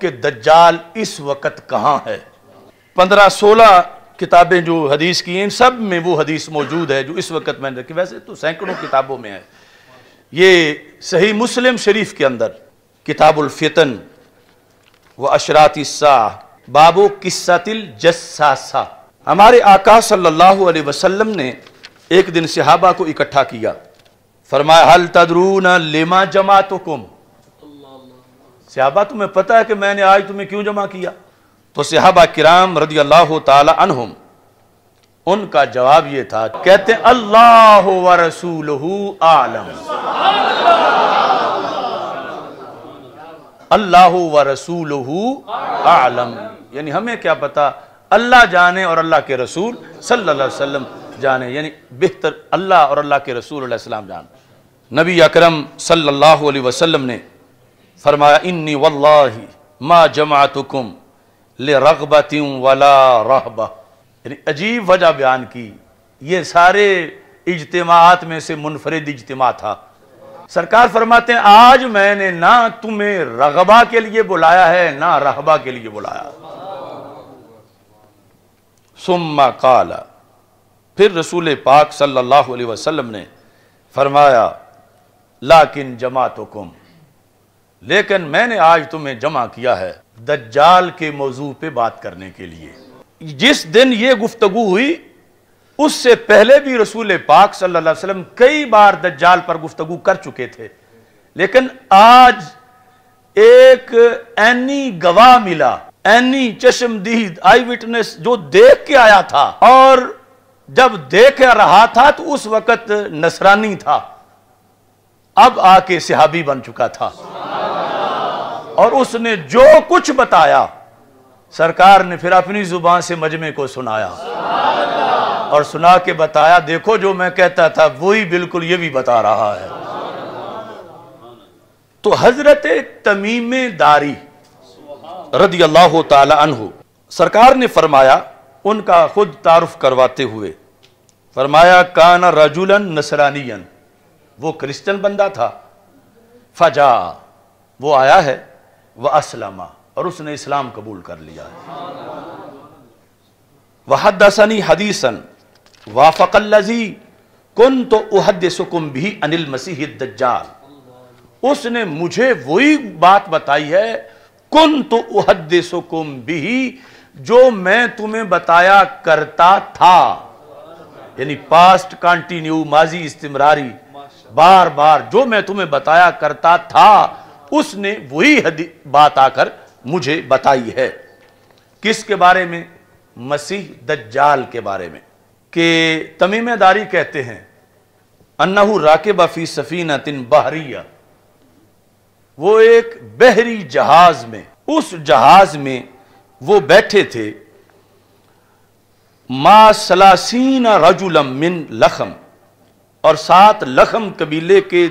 कि दज्जाल इस वक्त कहाँ है पंद्रह सोलह किताबें जो हदीस की हैं सब में वो हदीस मौजूद है जो इस वक्त मैंने रखी वैसे तो सैकड़ों किताबों में है ये सही मुस्लिम शरीफ के अंदर किताबुलफ़ितन व अशरातिस्सा बाबो किस्तिल जस्सासा हमारे आका सल्लल्लाहु अलैहि वसल्लम ने एक दिन सहाबा को इकट्ठा किया फरमाया हल तदरून लेमा जमातुकुम सहाबा तुम्हें पता है कि मैंने आज तुम्हें क्यों जमा किया तो सहाबा किराम रदी अल्लाह तुम उनका जवाब यह था कहते अल्लाह व रसूल आलम अल्लाह व रसूल आलम यानी हमें क्या पता अल्लाह जाने और अल्लाह के रसूल सल्लल्लाहु अलैहि वसल्लम जाने यानी बेहतर अल्लाह और अल्लाह के रसूल सलाम जान नबी अकरम सल्लल्लाहु अलैहि वसल्लम ने फरमाया इन्नी वल्लाही मा जमातुकुम ले रगबतिम वला रहबा अजीब वजह बयान की ये सारे इजतमात में से मुनफरद इजतमा था सरकार फरमाते हैं आज मैंने ना तुम्हें रगबा के लिए बुलाया है ना रहबा के लिए बुलाया सुम्मा काला फिर रसूल पाक सल्लल्लाहु अलैहि वसल्लम ने फरमाया लाकिन जमातुकुम लेकिन मैंने आज तुम्हें जमा किया है दज्जाल के मौजू पे बात करने के लिए जिस दिन ये गुफ्तगु हुई उससे पहले भी रसूल पाक सल्लल्लाहु अलैहि वसल्लम कई बार दज्जाल पर गुफ्तगु कर चुके थे लेकिन आज एक ऐनी गवाह मिला ऐनी चश्मदीद आई विटनेस जो देख के आया था और जब देख रहा था तो उस वक्त नसरानी था अब आके सिहाबी बन चुका था और उसने जो कुछ बताया सरकार ने फिर अपनी जुबान से मजमे को सुनाया और सुना के बताया देखो जो मैं कहता था वही बिल्कुल ये भी बता रहा है तो हजरत तमीम दारी रदी अल्लाह तहु सरकार ने फरमाया उनका खुद तारुफ करवाते हुए फरमाया कान रजुलन नसरानियन वो क्रिश्चियन बंदा था फजा वो आया है व असलमा और उसने इस्लाम कबूल कर लिया वहदसनी हदीसन वाफकल्लजी कुन तो उहद सुकुम भी अनिल मसीह दज्जाल उसने मुझे वही बात बताई है कुन तो उहद सुकुम भी जो मैं तुम्हें बताया करता था यानी पास्ट कंटिन्यू माजी इस्तेमरारी बार बार जो मैं तुम्हें बताया करता था उसने वही बात आकर मुझे बताई है किसके बारे में मसीह दज्जाल के बारे में कि तमीमदारी कहते हैं अन्नहू राकेबा फी सफीना तिन बहरिया वो एक बहरी जहाज में उस जहाज में वो बैठे थे मा सलासीन रजुलम मिन लखम और सात लखम कबीले के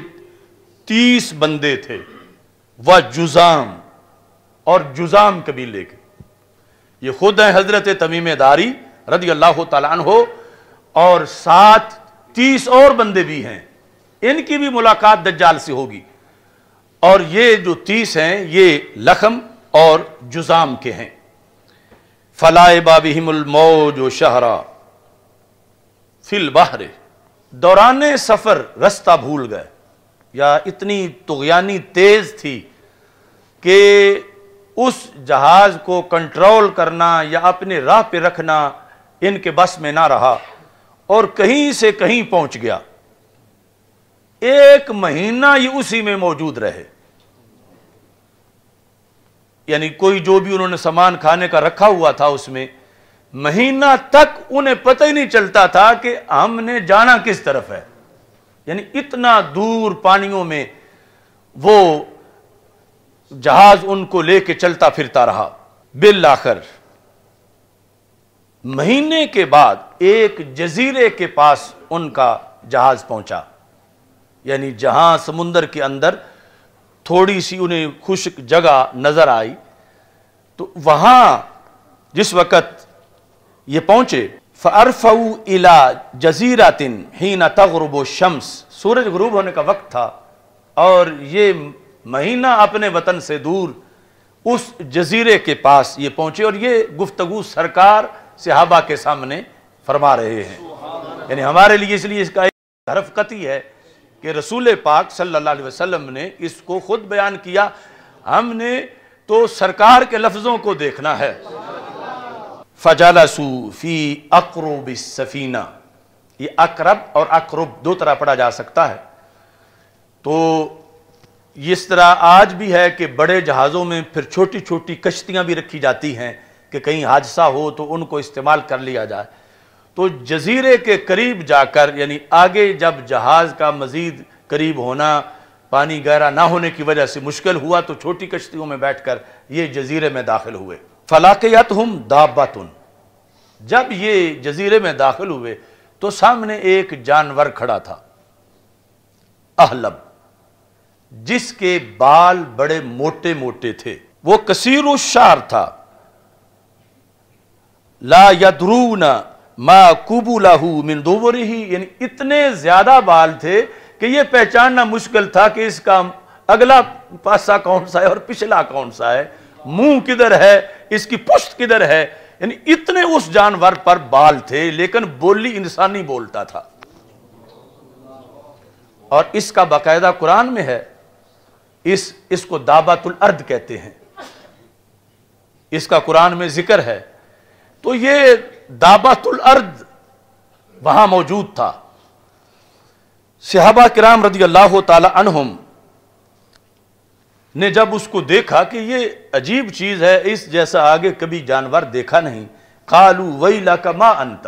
तीस बंदे थे व जुजाम और जुजाम कबीले के ये खुद हैं हजरत तमीम दारी रदी अल्लाह तला हो और साथ तीस और बंदे भी हैं इनकी भी मुलाकात दज्जाल से होगी और ये जो तीस हैं ये लखम और जुजाम के हैं फलाए बाबिमौज शहरा फिल बहरे दौरान सफ़र रास्ता भूल गए या इतनी तुगयानी तेज़ थी कि उस जहाज़ को कंट्रोल करना या अपने राह पे रखना इनके बस में ना रहा और कहीं से कहीं पहुंच गया एक महीना ये उसी में मौजूद रहे यानी कोई जो भी उन्होंने सामान खाने का रखा हुआ था उसमें महीना तक उन्हें पता ही नहीं चलता था कि हमने जाना किस तरफ है यानी इतना दूर पानियों में वो जहाज उनको लेके चलता फिरता रहा बिल आखिर महीने के बाद एक जजीरे के पास उनका जहाज पहुंचा यानी जहां समुंदर के अंदर थोड़ी सी उन्हें खुश्क जगह नजर आई तो वहां जिस वक्त ये पहुंचे फ़रफ़ इला तिन ही न तगरब शम्स सूरज गरूब होने का वक्त था और ये महीना अपने वतन से दूर उस जजीरे के पास ये पहुँचे और ये गुफ्तगु सरकार सिहाबा के सामने फरमा रहे हैं यानी हमारे लिए इसलिए इसका एक हरफकत ही है कि रसूल पाक सल्ला वसलम ने इसको खुद बयान किया हमने तो सरकार के लफ्ज़ों को देखना है फजालसू फ़ी अकरूब सफ़ीना ये अकरब और अकरब दो तरह पढ़ा जा सकता है तो इस तरह आज भी है कि बड़े जहाज़ों में फिर छोटी छोटी कश्तियाँ भी रखी जाती हैं कि कहीं हादसा हो तो उनको इस्तेमाल कर लिया जाए तो जजीरे के करीब जाकर यानी आगे जब जहाज़ का मज़ीद करीब होना पानी गहरा ना होने की वजह से मुश्किल हुआ तो छोटी कश्तियों में बैठ कर ये जजीरे में दाखिल हुए फलाकियत हम दाबत जब ये जजीरे में दाखिल हुए तो सामने एक जानवर खड़ा था अहलब जिसके बाल बड़े मोटे मोटे थे वो कसीर शार था ला न मा कुबूलाहू मिंदोवरी ही यानी इतने ज्यादा बाल थे कि यह पहचानना मुश्किल था कि इसका अगला पासा कौन सा है और पिछला कौन सा है मुंह किधर है इसकी पुष्ट किधर है यानी इतने उस जानवर पर बाल थे लेकिन बोली इंसानी बोलता था और इसका बाकायदा कुरान में है इस इसको दाबातुल अर्द कहते हैं इसका कुरान में जिक्र है तो ये दाबातुल अर्द वहां मौजूद था सिहाबा किराम रदी अल्लाह तला अनहुम ने जब उसको देखा कि ये अजीब चीज़ है इस जैसा आगे कभी जानवर देखा नहीं कालू वही लाका मा अंत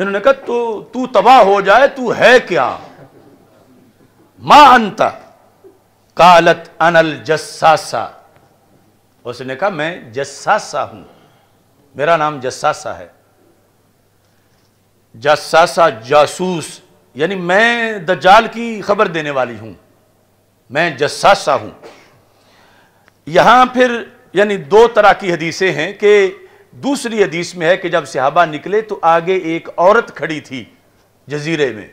इन्होंने कहा तो तू तबाह हो जाए तू है क्या मा अंत कालत अनल जस्सासा उसने कहा मैं जस्सासा हूं मेरा नाम जस्सासा है जस्सासा जासूस यानी मैं दज्जाल की खबर देने वाली हूं मैं जस्सा सा हूँ यहाँ फिर यानी दो तरह की हदीसें हैं कि दूसरी हदीस में है कि जब सिहाबा निकले तो आगे एक औरत खड़ी थी जजीरे में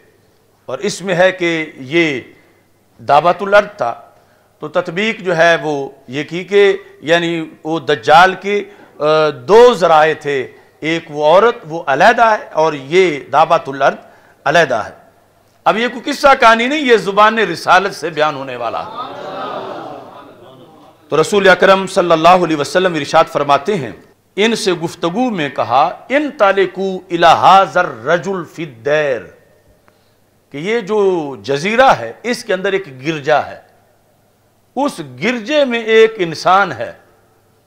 और इसमें है कि ये अर्द था तो तत्बीक जो है वो ये की कि यानी वो दज्जाल के दो ज़राए थे एक वो औरत वो अलहदा है और ये अर्द अलहदा है अब ये कोई किस्सा कहानी नहीं ये जुबान रिसालत से बयान होने वाला तो रसूल अक्रम सल्लल्लाहु इरशाद फरमाते हैं इनसे गुफ्तगु में कहा इन तालिकू इलाहाजर रजुल फिदैर कि ये जो जजीरा है इसके अंदर एक गिरजा है उस गिरजे में एक इंसान है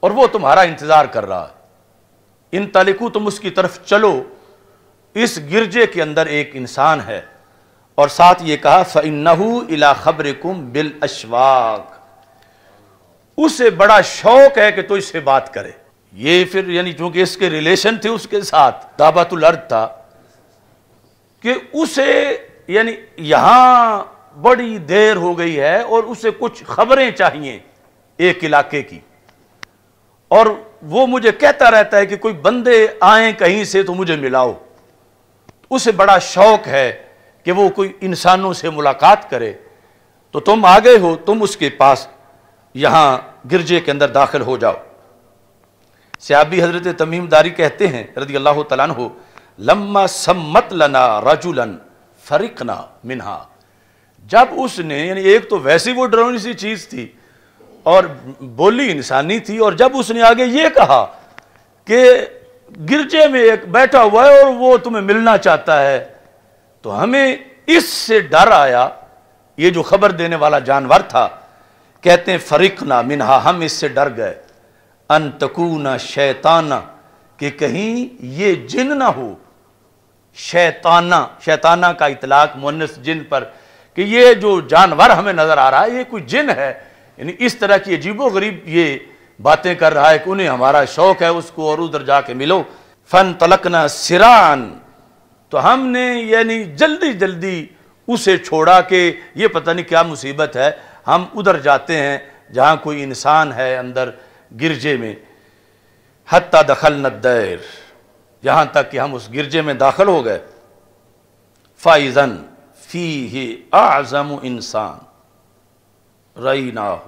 और वो तुम्हारा इंतजार कर रहा है इन तालिकू तुम उसकी तरफ चलो इस गिरजे के अंदर एक इंसान है और साथ ये कहा फ़नहू इला खबर कुम बिल अशवाक उसे बड़ा शौक है कि तो इससे बात करे ये फिर यानी चूंकि इसके रिलेशन थे उसके साथ दाबातुल अर्द था कि उसे यानी यहां बड़ी देर हो गई है और उसे कुछ खबरें चाहिए एक इलाके की और वो मुझे कहता रहता है कि कोई बंदे आए कहीं से तो मुझे मिलाओ उसे बड़ा शौक है कि वो कोई इंसानों से मुलाकात करे तो तुम आ गए हो तुम उसके पास यहाँ गिरजे के अंदर दाखिल हो जाओ सियाबी हजरत तमीम दारी कहते हैं रदी अल्लाह तला हो लम्मा सम्मत लना रजुलन फरिकना मिना जब उसने यानी एक तो वैसी वो डरौनी सी चीज़ थी और बोली इंसानी थी और जब उसने आगे ये कहा कि गिरजे में एक बैठा हुआ है और वो तुम्हें मिलना चाहता है तो हमें इससे डर आया ये जो खबर देने वाला जानवर था कहते हैं फरिक ना मिनहा हम इससे डर गए अंतकू ना शैताना कि कहीं ये जिन ना हो शैताना शैताना का इतलाक मुनस जिन पर कि ये जो जानवर हमें नज़र आ रहा है ये कोई जिन है यानी इस तरह की अजीबो गरीब ये बातें कर रहा है कि उन्हें हमारा शौक है उसको और उधर जाके मिलो फन तलकना सिरान तो हमने यानी जल्दी जल्दी उसे छोड़ा के ये पता नहीं क्या मुसीबत है हम उधर जाते हैं जहाँ कोई इंसान है अंदर गिरजे में हत्ता दखल न दैर यहाँ तक कि हम उस गिरजे में दाखिल हो गए फ़ाइज़न फ़ी ही आज़म इंसान रई ना हो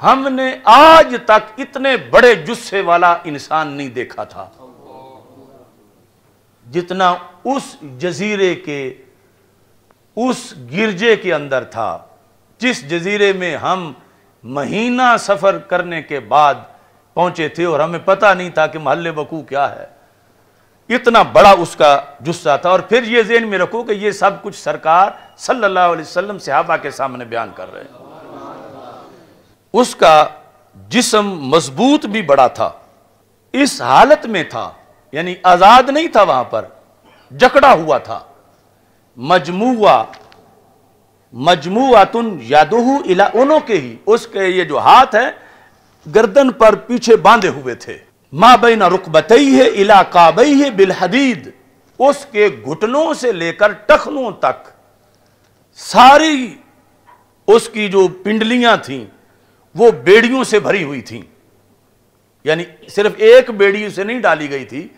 हमने आज तक इतने बड़े जुस्से वाला इंसान नहीं देखा था जितना उस जजीरे के उस गिरजे के अंदर था जिस जजीरे में हम महीना सफ़र करने के बाद पहुंचे थे और हमें पता नहीं था कि महल बकू क्या है इतना बड़ा उसका जुस्सा था और फिर ये जेन में रखो कि ये सब कुछ सरकार सल्लल्लाहु अलैहि वसल्लम सहाबा के सामने बयान कर रहे हैं उसका जिसम मजबूत भी बड़ा था इस हालत में था यानी आजाद नहीं था वहां पर जकड़ा हुआ था मजमुआ मजमुआ तुन यादोहू इला उनों के ही उसके ये जो हाथ है गर्दन पर पीछे बांधे हुए थे मा बैना रुकबतई है इला काबई है बिलहदीद उसके घुटनों से लेकर टखनों तक सारी उसकी जो पिंडलियां थीं वो बेड़ियों से भरी हुई थीं यानी सिर्फ एक बेड़ी उसे नहीं डाली गई थी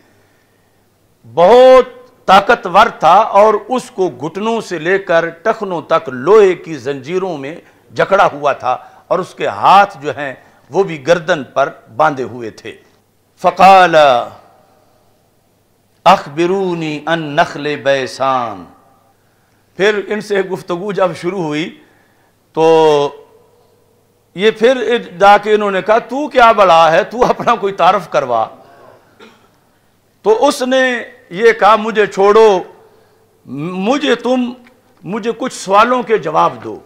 बहुत ताकतवर था और उसको घुटनों से लेकर टखनों तक लोहे की जंजीरों में जकड़ा हुआ था और उसके हाथ जो हैं वो भी गर्दन पर बांधे हुए थे फ़काल अखबरूनी अन नखल बैसान फिर इनसे गुफ्तगु जब शुरू हुई तो ये फिर जाके इन्होंने कहा तू क्या बड़ा है तू अपना कोई तारफ करवा तो उसने ये कहा मुझे छोड़ो मुझे तुम मुझे कुछ सवालों के जवाब दो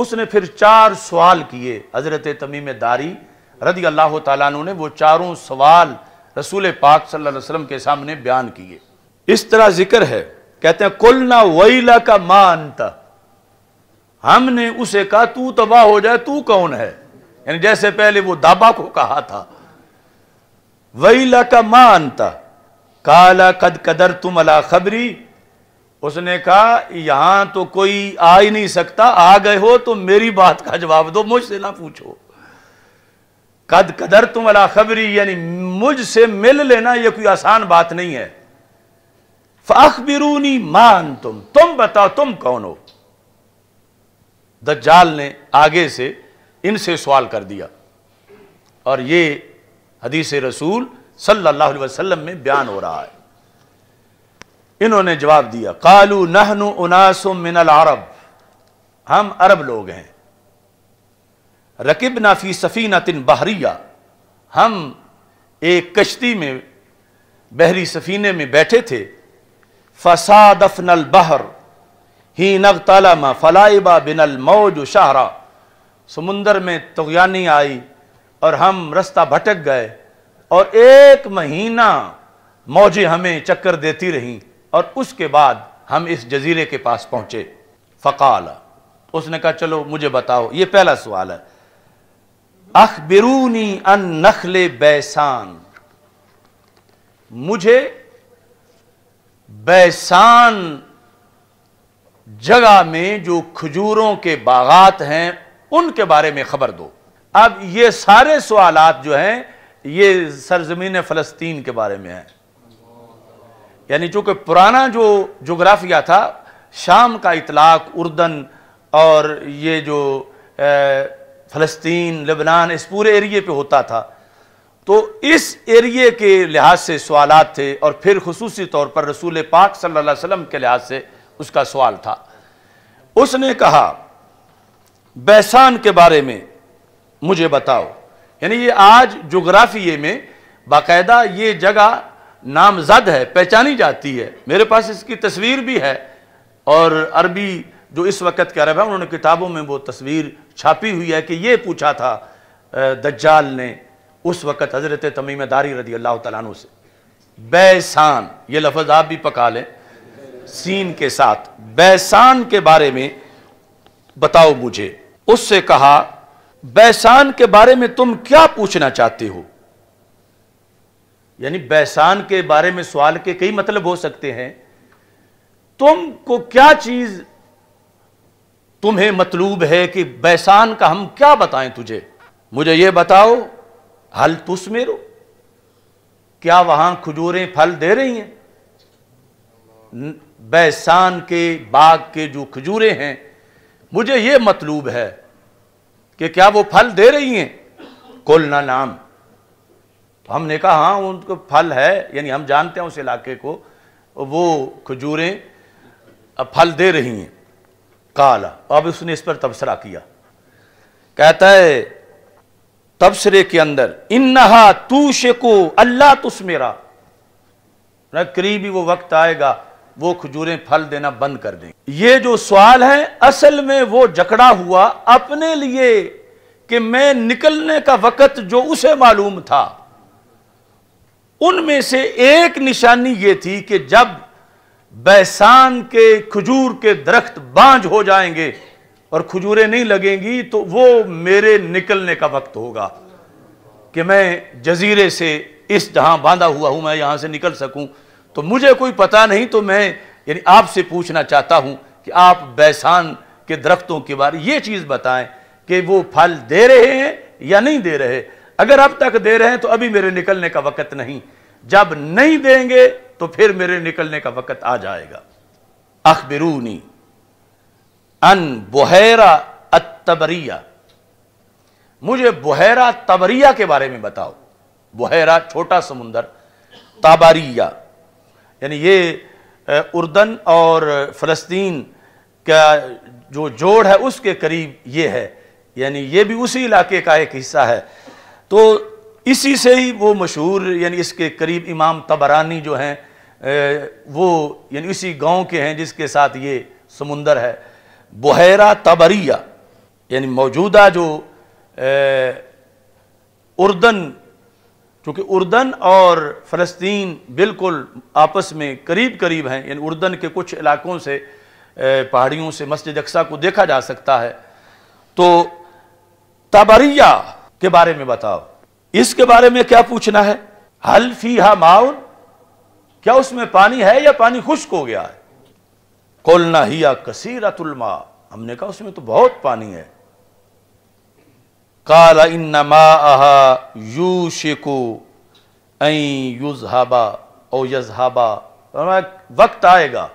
उसने फिर चार सवाल किए हज़रत तमीम दारी रदी अल्लाह तु ने वो चारों सवाल रसूल पाक सल्लल्लाहु अलैहि वसल्लम के सामने बयान किए इस तरह जिक्र है कहते हैं कुल ना वहीला का मानता हमने उसे कहा तू तबाह हो जाए तू कौन है यानी जैसे पहले वो दाबा को कहा था वहीला का मानता काला कद कदर तुम अला खबरी उसने कहा यहां तो कोई आ ही नहीं सकता आ गए हो तो मेरी बात का जवाब दो मुझसे ना पूछो कद कदर तुम अला खबरी यानी मुझसे मिल लेना यह कोई आसान बात नहीं है फाख बिरूनी मान तुम तुम बताओ तुम कौन हो दज्जाल ने आगे से इनसे सवाल कर दिया और ये हदीस रसूल सल्लल्लाहु अलैहि वसल्लम में बयान हो रहा है इन्होंने जवाब दिया कालू नहनु उनासुम मिनल अरब हम अरब लोग हैं रकीब नाफी सफ़ीना तिन बहरिया हम एक कश्ती में बहरी सफ़ीने में बैठे थे फसाद अफनल बहर ही नग तलमा फ़लाइबा बिनल मौज शाहरा समुंदर में तुगयानी आई और हम रास्ता भटक गए और एक महीना मौजें हमें चक्कर देती रहीं और उसके बाद हम इस जजीरे के पास पहुंचे फ़काल उसने कहा चलो मुझे बताओ ये पहला सवाल है अखबरूनी अन नखले बैसान मुझे बैसान जगह में जो खजूरों के बागात हैं उनके बारे में खबर दो अब ये सारे सवालात जो हैं ये सरजमीन फ़लस्तीन के बारे में है यानी चूँकि पुराना जो जोग्राफिया था शाम का इतलाक उर्दन और ये जो फ़लस्तीन लेबनान इस पूरे एरिए पे होता था तो इस एरिए के लिहाज से सवाल थे और फिर खसूसी तौर पर रसूल पाक सल्लल्लाहु अलैहि वसल्लम के लिहाज से उसका सवाल था उसने कहा बैसान के बारे में मुझे बताओ यानी ये आज जोग्राफिए में बाकायदा ये जगह नामजद है पहचानी जाती है मेरे पास इसकी तस्वीर भी है और अरबी जो इस वक्त के अरब है उन्होंने किताबों में वो तस्वीर छापी हुई है कि ये पूछा था दज्जाल ने उस वक़्त हज़रत तमीम दारी रदी अल्लाह तु से बैसान ये लफज आप भी पका लें सीन के साथ बैसान के बारे में बताओ मुझे उससे कहा बैसान के बारे में तुम क्या पूछना चाहते हो यानी बैसान के बारे में सवाल के कई मतलब हो सकते हैं तुमको क्या चीज तुम्हें मतलूब है कि बैसान का हम क्या बताएं तुझे मुझे यह बताओ हल तुस मेरो क्या वहां खजूरें फल दे रही हैं बैसान के बाग के जो खजूरें हैं मुझे यह मतलूब है कि क्या वो फल दे रही हैं कोलना नाम तो हमने कहा हाँ उनको फल है यानी हम जानते हैं उस इलाके को वो खजूरें फल दे रही हैं काला अब उसने इस पर तबसरा किया कहता है तबसरे के अंदर इन नहा तू शेको अल्लाह तुस मेरा करीब ही वो वक्त आएगा वो खजूरें फल देना बंद कर दें ये जो सवाल है असल में वो जकड़ा हुआ अपने लिए कि मैं निकलने का वक़्त जो उसे मालूम था उनमें से एक निशानी ये थी कि जब बैसान के खजूर के दरख्त बांझ हो जाएंगे और खजूरें नहीं लगेंगी तो वो मेरे निकलने का वक्त होगा कि मैं जजीरे से इस जहां बांधा हुआ हूं मैं यहां से निकल सकूं तो मुझे कोई पता नहीं तो मैं यानी आपसे पूछना चाहता हूं कि आप बैसान के दरख्तों के बारे ये चीज़ बताएं कि वो फल दे रहे हैं या नहीं दे रहे अगर अब तक दे रहे हैं तो अभी मेरे निकलने का वक़्त नहीं जब नहीं देंगे तो फिर मेरे निकलने का वक़्त आ जाएगा अखबरूनी अन बुहरा अतबरिया मुझे बुहरा तबरिया के बारे में बताओ बुहरा छोटा समुंदर ताबारिया यानी ये उर्दन और फ़लस्तीन का जो जोड़ है उसके करीब ये है यानी ये भी उसी इलाके का एक हिस्सा है तो इसी से ही वो मशहूर यानी इसके करीब इमाम तबरानी जो हैं वो यानी इसी गांव के हैं जिसके साथ ये समुंदर है बहरा तबरिया यानी मौजूदा जो ए, उर्दन चूँकि उर्दन और फ़लस्तीन बिल्कुल आपस में करीब करीब हैं यानी उर्दन के कुछ इलाकों से पहाड़ियों से मस्जिद अक्सा को देखा जा सकता है तो ताबरिया के बारे में बताओ इसके बारे में क्या पूछना है हल फी हा माउन क्या उसमें पानी है या पानी खुश्क हो गया है कोलना ही या कसीरतुलमा हमने कहा उसमें तो बहुत पानी है काला इन्नमा यू शिको युजहाबा ओ यजहाबा वक्त आएगा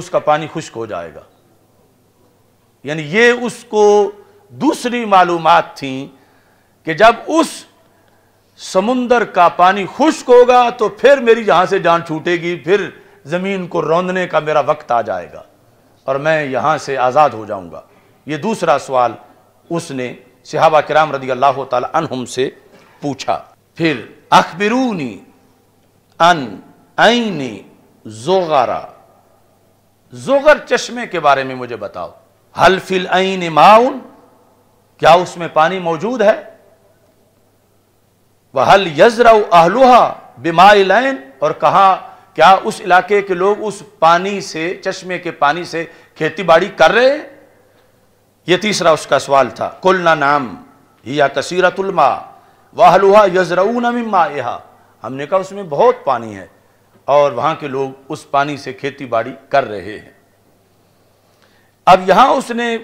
उसका पानी खुश्क हो जाएगा यानी ये उसको दूसरी मालूम थी कि जब उस समुंदर का पानी खुश्क होगा तो फिर मेरी यहाँ से जान छूटेगी फिर ज़मीन को रौंदने का मेरा वक्त आ जाएगा और मैं यहाँ से आज़ाद हो जाऊँगा ये दूसरा सवाल उसने सिहाबा कराम रदी अल्लाह तुम से पूछा फिर अखबरूनी अन आईनी जोगारा जोगर चश्मे के बारे में मुझे बताओ हलफिल आईन माउन क्या उसमें पानी मौजूद है वह हल यजरा आहलुहा बिमाई लैन और कहा क्या उस इलाके के लोग उस पानी से चश्मे के पानी से खेती बाड़ी कर रहे हैं ये तीसरा उसका सवाल था ना नाम या कसीरतुलमा वाहलुहा यजरऊन मिम्मा यहा हमने कहा उसमें बहुत पानी है और वहां के लोग उस पानी से खेती बाड़ी कर रहे हैं अब यहां उसने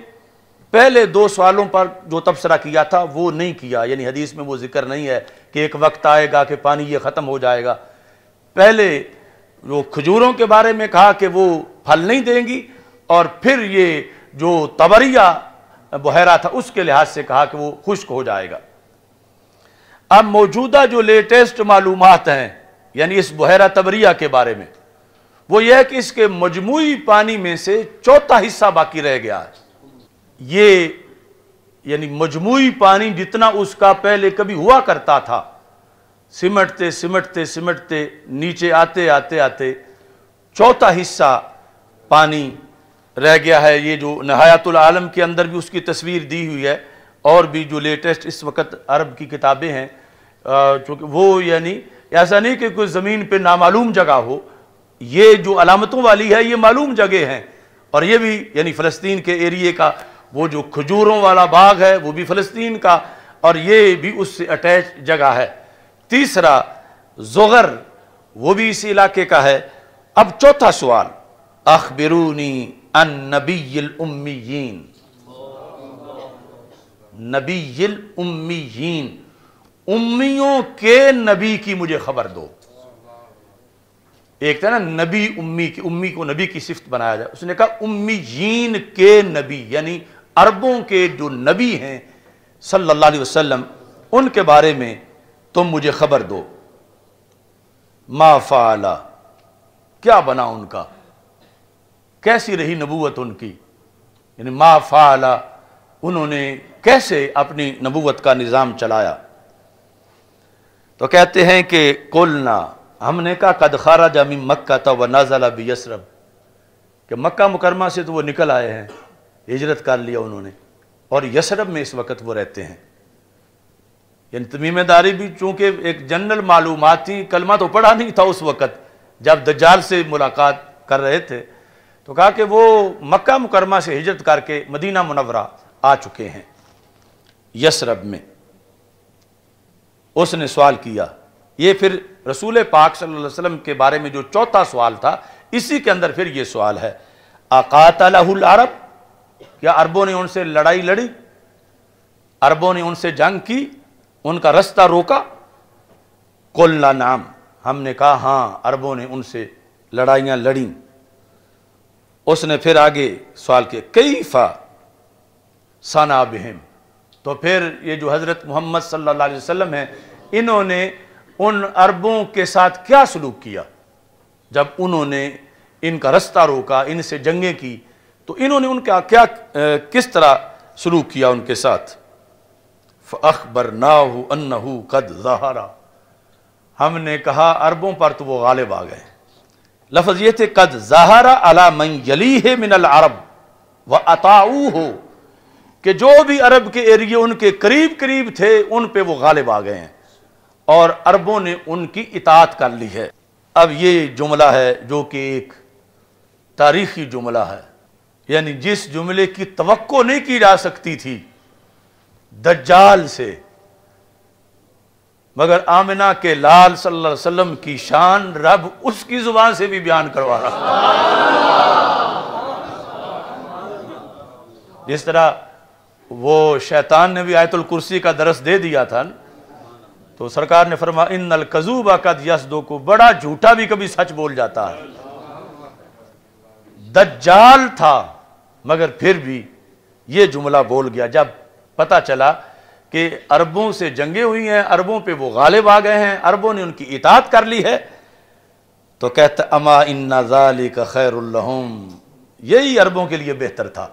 पहले दो सवालों पर जो तबसरा किया था वो नहीं किया यानी हदीस में वो जिक्र नहीं है कि एक वक्त आएगा कि पानी ये ख़त्म हो जाएगा पहले वो खजूरों के बारे में कहा कि वो फल नहीं देंगी और फिर ये जो तबरिया बहरा था उसके लिहाज से कहा कि वो खुश्क हो जाएगा अब मौजूदा जो लेटेस्ट मालूम हैं यानी इस बहरा तबरिया के बारे में वो यह है कि इसके मजमू पानी में से चौथा हिस्सा बाकी रह गया है ये यानी मजमू पानी जितना उसका पहले कभी हुआ करता था सिमटते सिमटते सिमटते नीचे आते आते आते चौथा हिस्सा पानी रह गया है ये जो नहायातुल आलम के अंदर भी उसकी तस्वीर दी हुई है और भी जो लेटेस्ट इस वक्त अरब की किताबें हैं चूँकि वो यानी ऐसा नहीं कि कोई ज़मीन पर नामालूम जगह हो ये जो अलामतों वाली है ये मालूम जगह हैं और ये भी यानी फ़लस्तीन के एरिए का वो जो खजूरों वाला बाग है वो भी फ़लस्तीन का और ये भी उससे अटैच जगह है तीसरा जोगर वो भी इस इलाके का है अब चौथा सवाल अखबरूनी अन नबील उम्मीन नबील उम्मीन उम्मियों के नबी की मुझे खबर दो एक था ना नबी उम्मी की उम्मी को नबी की सिफ्त बनाया जाए उसने कहा उम्मीन के नबी यानी अरबों के जो नबी हैं सल्लल्लाहु अलैहि वसल्लम उनके बारे में तुम मुझे खबर दो माफाला क्या बना उनका कैसी रही नबूत उनकी यानी मा फ़ाला उन्होंने कैसे अपनी नबूत का निज़ाम चलाया तो कहते हैं कि कोलना हमने कहा कद खारा जामी मक्का था व नाजला भी यसरब कि मक्का मुकरमा से तो वो निकल आए हैं हिजरत कर लिया उन्होंने और यसरब में इस वक्त वो रहते हैं यानी तमीमेदारी भी चूंकि एक जनरल मालूमती कलमा तो पढ़ा नहीं था उस वक़्त जब दज्जाल से मुलाकात कर रहे थे तो कहा कि वो मक्का मुकरमा से हिजरत करके मदीना मुनवरा आ चुके हैं यसरब में उसने सवाल किया ये फिर रसूल पाक सल्लल्लाहु अलैहि वसल्लम के बारे में जो चौथा सवाल था इसी के अंदर फिर ये सवाल है आकात अरब क्या अरबों ने उनसे लड़ाई लड़ी अरबों ने उनसे जंग की उनका रास्ता रोका कोल्ला नाम हमने कहा हां अरबों ने उनसे लड़ाइयां लड़ी उसने फिर आगे सवाल किया कई फ़ा साना बहम तो फिर ये जो हज़रत मोहम्मद सल्ला अलैहि हैं इन्होंने उन अरबों के साथ क्या सलूक किया जब उन्होंने इनका रास्ता रोका इनसे जंगें की तो इन्होंने उनका क्या किस तरह सलूक किया उनके साथ अखबर ना कद जहारा हमने कहा अरबों पर तो वो गालिब आ गए लफज ये थे कद जहरा अला मई यली है मिनल अरब व अताऊ हो कि जो भी अरब के एरिए उनके करीब करीब थे उन पर वो गालिब आ गए हैं और अरबों ने उनकी इतात कर ली है अब ये जुमला है जो कि एक तारीखी जुमला है यानी जिस जुमले की तो नहीं की जा सकती थी दज्जाल से मगर आमिना के लाल सल्लल्लाहु अलैहि वसल्लम की शान रब उसकी जुबान से भी बयान करवा रहा जिस तरह वो शैतान ने भी आयतुल कुर्सी का दरस दे दिया था तो सरकार ने फरमा इन नल कजूबा का दो को बड़ा झूठा भी कभी सच बोल जाता है दज्जाल था मगर फिर भी ये जुमला बोल गया जब पता चला कि अरबों से जंगे हुई हैं अरबों पे वो गालिब आ गए हैं अरबों ने उनकी इतात कर ली है तो कहता अमा इन नजाली का खैरम यही अरबों के लिए बेहतर था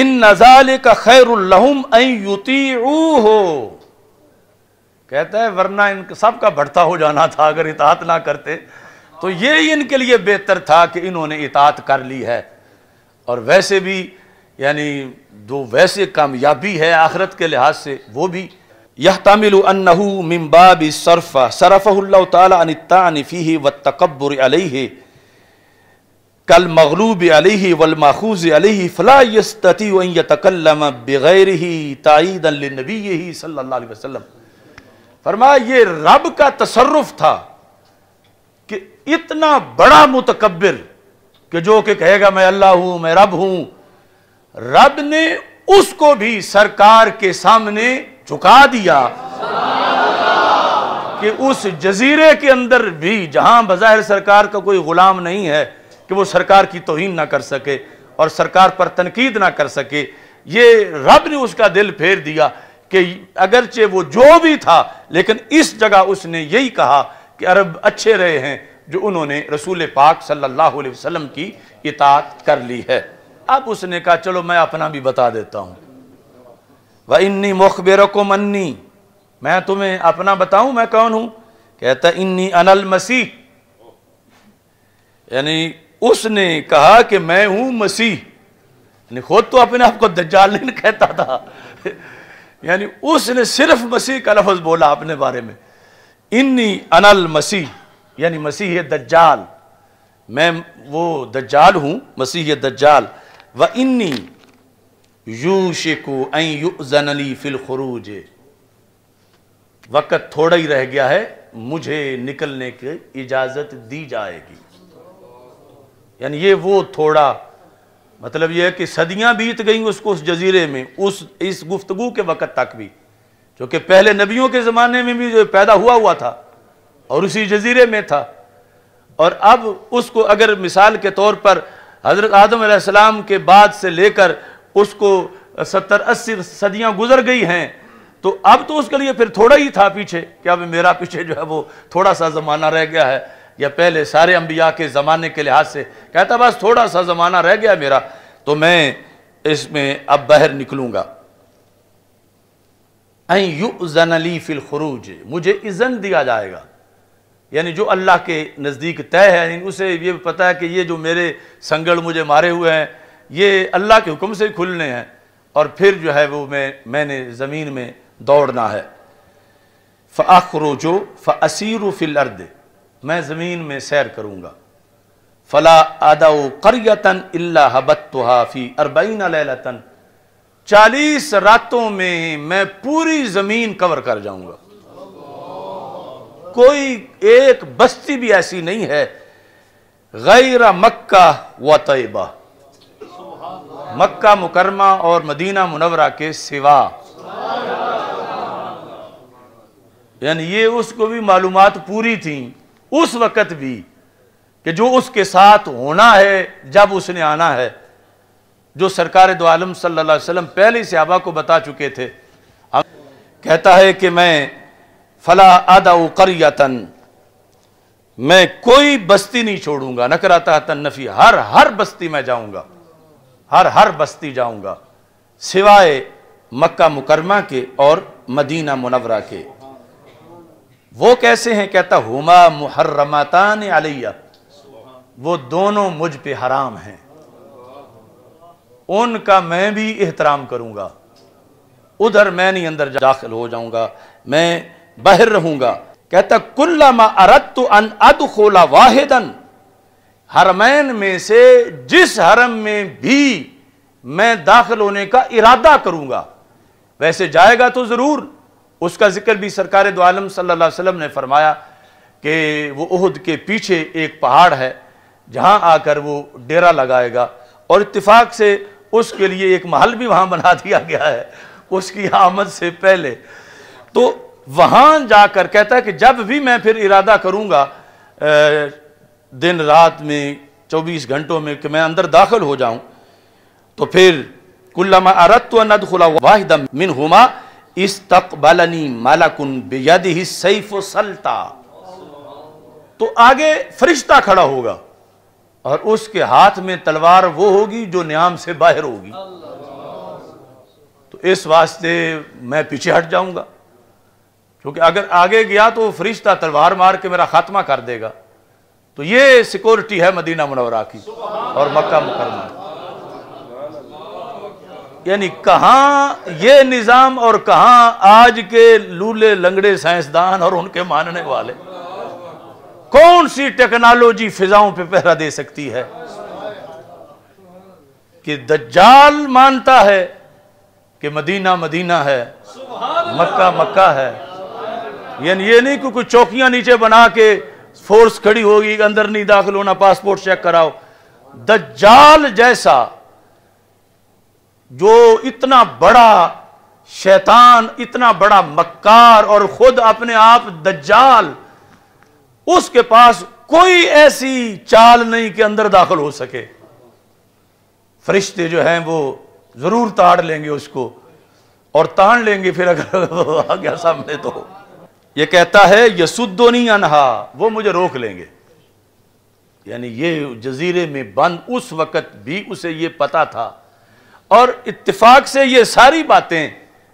इन नजाल का खैरम युती हो कहता है वरना इन सबका बढ़ता हो जाना था अगर इतात ना करते तो ये इनके लिए बेहतर था कि इन्होंने इतात कर ली है और वैसे भी यानी जो वैसे कामयाबी है आखरत के लिहाज से वो भी यह तमिल मिम्बाब सरफ़ा सरफ़ल्ला तनफ़ी व तकबर अलह कल मगलूब अलह वलमाखूज अलह फ़लास्तती तकलम बग़ैर ही ताईद नबी सल्ला वसलम फरमा ये रब का तसरफ़ था इतना बड़ा मुतकबिर कि जो कि कहेगा मैं अल्लाह हूं मैं रब हूं रब ने उसको भी सरकार के सामने झुका दिया कि उस जजीरे के अंदर भी जहां बज़ाहिर सरकार का कोई गुलाम नहीं है कि वो सरकार की तोहन ना कर सके और सरकार पर तनकीद ना कर सके ये रब ने उसका दिल फेर दिया कि अगरचे वो जो भी था लेकिन इस जगह उसने यही कहा कि अरब अच्छे रहे हैं जो उन्होंने रसूल पाक सल्लल्लाहु अलैहि वसल्लम की इतात कर ली है अब उसने कहा चलो मैं अपना भी बता देता हूँ वह इन्नी मुखबिर को मन्नी मैं तुम्हें अपना बताऊं मैं कौन हूं कहता इन्नी अनल मसीह यानी उसने कहा कि मैं हूं मसीह यानी खुद तो अपने आप को दज्जाल नहीं कहता था यानी उसने सिर्फ मसीह का लफ्ज़ बोला अपने बारे में इन्नी अनल मसीह यानी मसीह दज्जाल मैं वो दज्जाल हूँ मसीह दज्जाल व इन्नी यू अन अली फिल खरूज वक़्त थोड़ा ही रह गया है मुझे निकलने की इजाज़त दी जाएगी यानी ये वो थोड़ा मतलब ये है कि सदियां बीत गई उसको उस जजीरे में उस इस गुफ्तगु के वक़्त तक भी क्योंकि पहले नबियों के ज़माने में भी जो पैदा हुआ हुआ था और उसी जजीरे में था और अब उसको अगर मिसाल के तौर पर हज़रत आदम के बाद से लेकर उसको सत्तर अस्सी सदियां गुजर गई हैं तो अब तो उसके लिए फिर थोड़ा ही था पीछे कि अब मेरा पीछे जो है वो थोड़ा सा ज़माना रह गया है या पहले सारे अम्बिया के ज़माने के लिहाज से कहता बस थोड़ा सा ज़माना रह गया मेरा तो मैं इसमें अब बाहर निकलूँगा अन यू अली मुझे इज़न दिया जाएगा यानी जो अल्लाह के नज़दीक तय है यानी उसे ये पता है कि ये जो मेरे संगड़ मुझे मारे हुए हैं ये अल्लाह के हुक्म से खुलने हैं और फिर जो है वो मैं मैंने ज़मीन में दौड़ना है फ़ाखरो जो फ़सीर फिल अर्द मैं ज़मीन में सैर करूँगा फ़ला आदाओ करियतन अल्ला हबत तो हाफ़ी अरबईन लतन चालीस रातों में मैं पूरी ज़मीन कवर कर जाऊँगा कोई एक बस्ती भी ऐसी नहीं है गैर मक्का व तयबा मक्का मुकरमा और मदीना मुनवरा के सिवा यानी ये उसको भी मालूम पूरी थी उस वक़्त भी कि जो उसके साथ होना है जब उसने आना है जो सरकार दो आलम सल्लल्लाहु अलैहि वसल्लम पहले सहाबा को बता चुके थे कहता है कि मैं फला आदा करयतन मैं कोई बस्ती नहीं छोड़ूंगा नकराता तन्नफी हर हर बस्ती में जाऊंगा हर हर बस्ती जाऊंगा सिवाय मक्का मुकरमा के और मदीना मुनवरा के वो कैसे हैं कहता हुमा मुहर्रमातान अलैया वो दोनों मुझ पे हराम हैं उनका मैं भी एहतराम करूंगा उधर मैं नहीं अंदर दाखिल हो जाऊंगा मैं बहर रहूंगा कहता कुल्लामा अरत अन अद खोला वाहिदन हरमैन में से जिस हरम में भी मैं दाखिल होने का इरादा करूंगा वैसे जाएगा तो ज़रूर उसका जिक्र भी सरकार दो आलम सल्लल्लाहु अलैहि वसल्लम ने फरमाया कि वो उहद के पीछे एक पहाड़ है जहां आकर वो डेरा लगाएगा और इतफाक से उसके लिए एक महल भी वहां बना दिया गया है उसकी आमद से पहले तो वहां जाकर कहता है कि जब भी मैं फिर इरादा करूंगा दिन रात में 24 घंटों में कि मैं अंदर दाखिल हो जाऊं तो फिर कुल्लमा अरत नद खुला वाहिद मिन हुमा इस तक तकबलनी मालाकुन बेयद ही सैफ सलता तो आगे फरिश्ता खड़ा होगा और उसके हाथ में तलवार वो होगी जो न्याम से बाहर होगी तो इस वास्ते मैं पीछे हट जाऊंगा क्योंकि अगर आगे गया तो फरिश्ता तलवार मार के मेरा खात्मा कर देगा तो ये सिक्योरिटी है मदीना मनोरा की और मक्का मुकरमा यानी कहाँ ये निज़ाम और कहाँ आज के लूले लंगड़े साइंसदान और उनके मानने वाले कौन सी टेक्नोलॉजी फिजाओं पे पहरा दे सकती है कि दज्जाल मानता है कि मदीना मदीना है मक्का मक्का है यानी ये नहीं कि कुछ चौकियां नीचे बना के फोर्स खड़ी होगी अंदर नहीं दाखिल होना पासपोर्ट चेक कराओ दज्जाल जैसा जो इतना बड़ा शैतान इतना बड़ा मक्कार और खुद अपने आप दज्जाल उसके पास कोई ऐसी चाल नहीं कि अंदर दाखिल हो सके फरिश्ते जो हैं वो जरूर ताड़ लेंगे उसको और ताड़ लेंगे फिर अगर आ गया सामने तो ये कहता है यसुद्दोनी अनहा वो मुझे रोक लेंगे यानी ये जजीरे में बंद उस वक़्त भी उसे ये पता था और इत्तेफाक से ये सारी बातें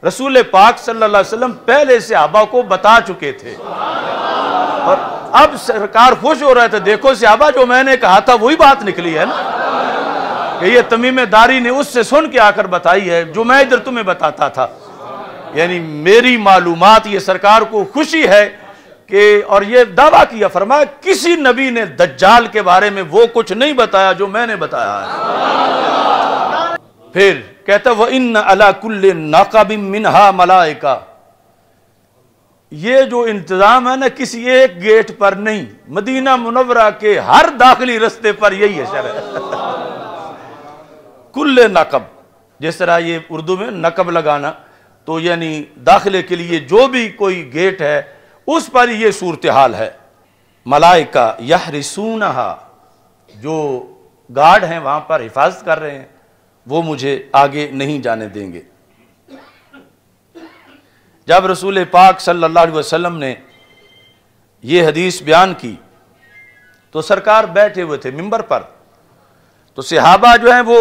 रसूल पाक सल्लल्लाहु अलैहि वसल्लम पहले से आबा को बता चुके थे और अब सरकार खुश हो रहे थे तो देखो सहाबा जो मैंने कहा था वही बात निकली है ना कि ये तमीमेदारी ने उससे सुन के आकर बताई है जो मैं इधर तुम्हें बताता था यानी मेरी मालूम ये सरकार को खुशी है कि और ये दावा किया फरमाया किसी नबी ने दज्जाल के बारे में वो कुछ नहीं बताया जो मैंने बताया है फिर कहता वह इन अलाकुल्ल नाकाबिम मिनहा मलाइका ये जो इंतज़ाम है ना किसी एक गेट पर नहीं मदीना मुनवरा के हर दाखिली रस्ते पर यही है शर कुल्ले नकब जिस तरह ये उर्दू में नकब लगाना तो यानी दाखिले के लिए जो भी कोई गेट है उस पर यह सूरत हाल है मलाइका यह रिसूनहा जो गार्ड हैं वहां पर हिफाजत कर रहे हैं वो मुझे आगे नहीं जाने देंगे जब रसूल पाक सल्लल्लाहु अलैहि वसल्लम ने यह हदीस बयान की तो सरकार बैठे हुए थे मिंबर पर तो सिहाबा जो हैं वो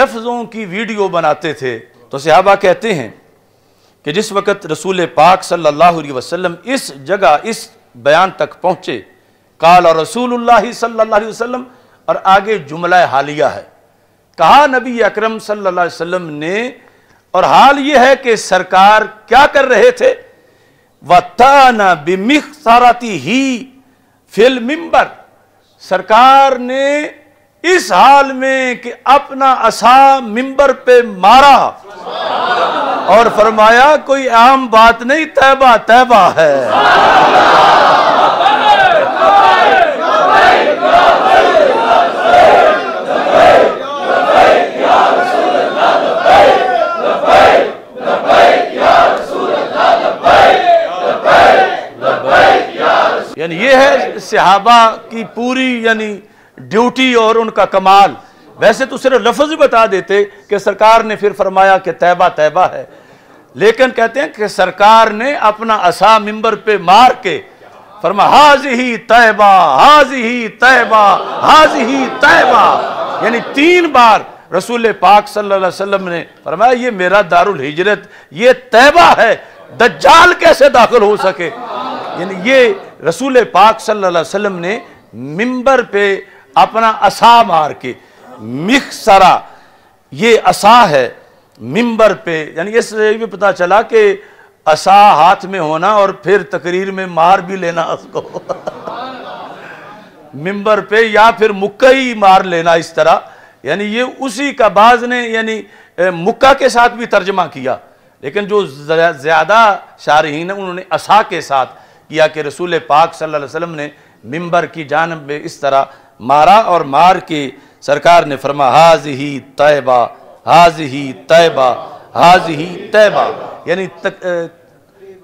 लफ्ज़ों की वीडियो बनाते थे तो सहाबा कहते हैं कि जिस वक़्त रसूल पाक सल्लल्लाहु अलैहि वसल्लम इस जगह इस बयान तक पहुँचे काल और रसूल अलैहि वसल्लम और आगे जुमला हालिया है कहा नबी अकरम सल्लल्लाहु अलैहि वसल्लम ने और हाल ये है कि सरकार क्या कर रहे थे वताना बिमिख साराती ही फिल मिंबर सरकार ने इस हाल में कि अपना असा मिंबर पे मारा और फरमाया कोई आम बात नहीं तैबा तैबा है यानी ये है सिहाबा की पूरी यानी ड्यूटी और उनका कमाल वैसे तो सिर्फ लफ्ज बता देते कि सरकार ने फिर फरमाया कि तैबा तैबा है लेकिन कहते हैं कि सरकार ने अपना असा मिंबर पे मार के फरमा हाज ही तैबा हाज ही तैबा हाज ही तैबा यानी तीन बार रसूल पाक सल्लल्लाहु अलैहि वसल्लम ने फरमाया ये मेरा दारुल हिजरत ये तैबा है दज्जाल कैसे दाखिल हो सके यानी ये रसूल पाक सल्लल्लाहु अलैहि वसल्लम ने मिंबर पे अपना असा मार के सरा ये असा है मिंबर पे यानी इस भी पता चला कि असा हाथ में होना और फिर तकरीर में मार भी लेना उसको मिंबर पे या फिर मुक्का ही मार लेना इस तरह यानी ये उसी का बाज ने यानी मुक्का के साथ भी तर्जमा किया लेकिन जो ज़्यादा शारहीन है उन्होंने असा के साथ किया कि रसूल पाक सल्लल्लाहु अलैहि वसल्लम ने मिंबर की जानब में इस तरह मारा और मार के सरकार ने फरमा हाज ही तयबा हाज ही तयबा हाज ही तयबा यानी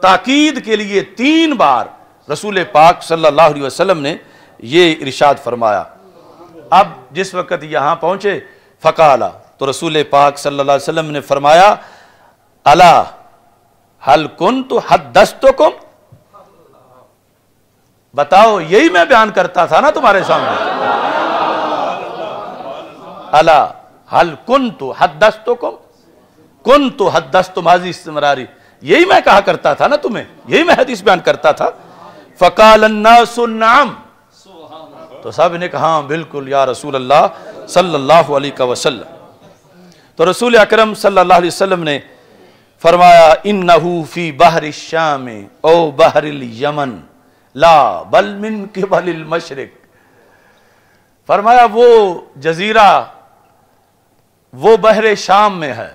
ताकीद के लिए तीन बार रसूल पाक सल्लल्लाहु अलैहि वसल्लम ने ये इरशाद फरमाया अब जिस वक़्त यहाँ पहुँचे फ़काला तो रसूल पाक सल्लल्लाहु अलैहि वसल्लम ने फरमाया अला हल कुन तो हद दस्तुकुम बताओ यही मैं बयान करता था ना तुम्हारे सामने अला हल कुन तो हदस्तो कुम कुन तो हद दस्त माजी इस्तमरारी यही मैं कहा करता था ना तुम्हें यही मैं हदीस बयान करता था फ़काल सुन्नाम तो साहब ने कहा हाँ, बिल्कुल या रसूल अल्लाह सल्लल्लाहु अलैहि वसल्लम तो रसूल अकरम सल्लल्लाहु अलैहि वसल्लम ने फरमाया इन फी बहर शाम ओ बहरिल यमन ला बल मिन के बल मशरक फरमाया वो जजीरा वो बहरे शाम में है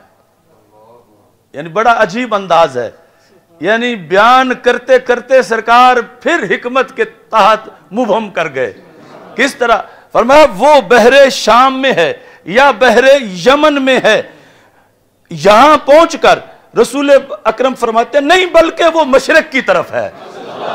यानी बड़ा अजीब अंदाज है यानी बयान करते करते सरकार फिर हिकमत के तहत मुबहम कर गए किस तरह फरमाया वो बहरे शाम में है या बहरे यमन में है यहां पहुंचकर रसूल अकरम फरमाते नहीं बल्कि वो मशरक की तरफ है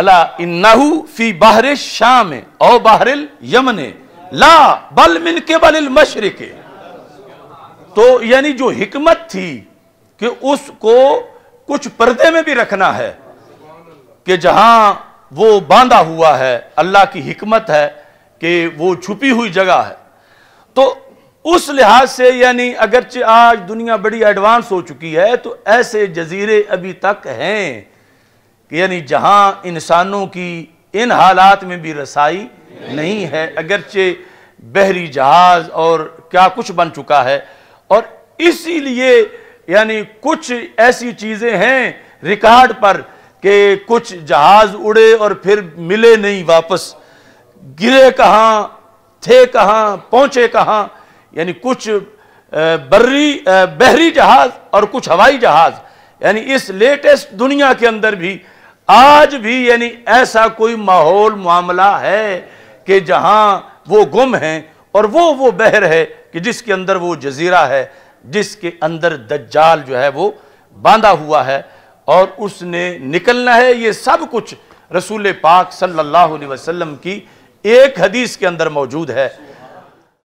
अला इन्नाहु फी बाहर शाम और बाहरिल यमने ला बल मिन के बल मशरक तो यानी जो हिकमत थी कि उसको कुछ पर्दे में भी रखना है कि जहां वो बांधा हुआ है अल्लाह की हिकमत है कि वो छुपी हुई जगह है तो उस लिहाज से यानी अगरचे आज दुनिया बड़ी एडवांस हो चुकी है तो ऐसे जजीरे अभी तक हैं कि यानी जहां इंसानों की इन हालात में भी रसाई नहीं है अगरचे बहरी जहाज़ और क्या कुछ बन चुका है और इसीलिए यानी कुछ ऐसी चीज़ें हैं रिकॉर्ड पर कि कुछ जहाज़ उड़े और फिर मिले नहीं वापस गिरे कहाँ थे कहाँ पहुँचे कहाँ यानी कुछ बर्री बहरी जहाज और कुछ हवाई जहाज यानी इस लेटेस्ट दुनिया के अंदर भी आज भी यानी ऐसा कोई माहौल मामला है कि जहां वो गुम हैं और वो वो बहर है कि जिसके अंदर वो जजीरा है जिसके अंदर दज्जाल जो है वो बांधा हुआ है और उसने निकलना है ये सब कुछ रसूल पाक सल्लल्लाहु अलैहि वसल्लम की एक हदीस के अंदर मौजूद है